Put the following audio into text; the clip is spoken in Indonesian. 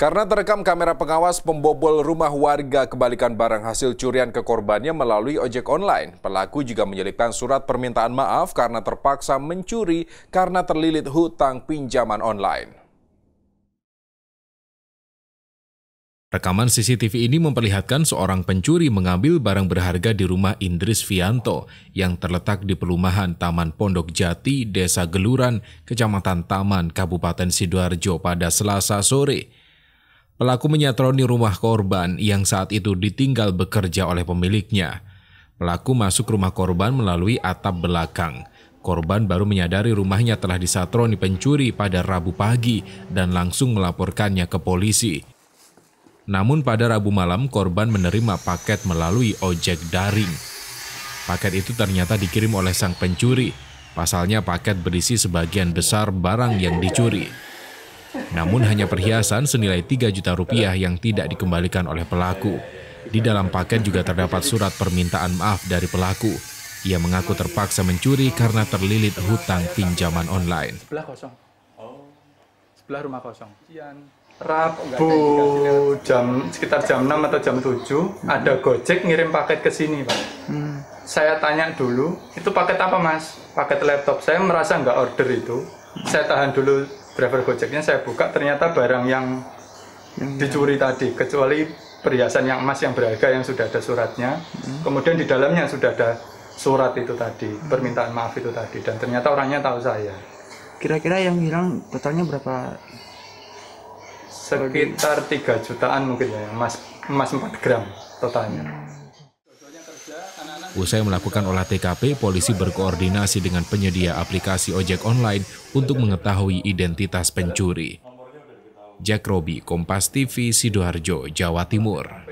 Karena terekam kamera pengawas pembobol rumah warga kebalikan barang hasil curian ke korbannya melalui ojek online, pelaku juga menyelipkan surat permintaan maaf karena terpaksa mencuri karena terlilit hutang pinjaman online. Rekaman CCTV ini memperlihatkan seorang pencuri mengambil barang berharga di rumah Indris Vianto yang terletak di pelumahan Taman Pondok Jati, Desa Geluran, Kecamatan Taman, Kabupaten Sidoarjo pada Selasa sore. Pelaku menyatroni rumah korban yang saat itu ditinggal bekerja oleh pemiliknya. Pelaku masuk rumah korban melalui atap belakang. Korban baru menyadari rumahnya telah disatroni pencuri pada Rabu pagi dan langsung melaporkannya ke polisi. Namun pada Rabu malam korban menerima paket melalui ojek daring. Paket itu ternyata dikirim oleh sang pencuri. Pasalnya paket berisi sebagian besar barang yang dicuri. Namun hanya perhiasan senilai 3 juta rupiah yang tidak dikembalikan oleh pelaku. Di dalam paket juga terdapat surat permintaan maaf dari pelaku. Ia mengaku terpaksa mencuri karena terlilit hutang pinjaman online. Sebelah kosong. Oh. Sebelah rumah kosong. Rabu jam sekitar jam 6 atau jam 7 hmm. ada Gojek ngirim paket ke sini, Pak. Hmm. Saya tanya dulu, itu paket apa, Mas? Paket laptop. Saya merasa nggak order itu. Saya tahan dulu driver Gojeknya saya buka ternyata barang yang hmm. dicuri tadi kecuali perhiasan yang emas yang berharga yang sudah ada suratnya hmm. kemudian di dalamnya sudah ada surat itu tadi hmm. permintaan maaf itu tadi dan ternyata orangnya tahu saya kira-kira yang hilang totalnya berapa sekitar 3 jutaan mungkin ya emas emas 4 gram totalnya Usai melakukan olah TKP, polisi berkoordinasi dengan penyedia aplikasi ojek online untuk mengetahui identitas pencuri. Jack Robi, Kompas TV, Sidoarjo, Jawa Timur.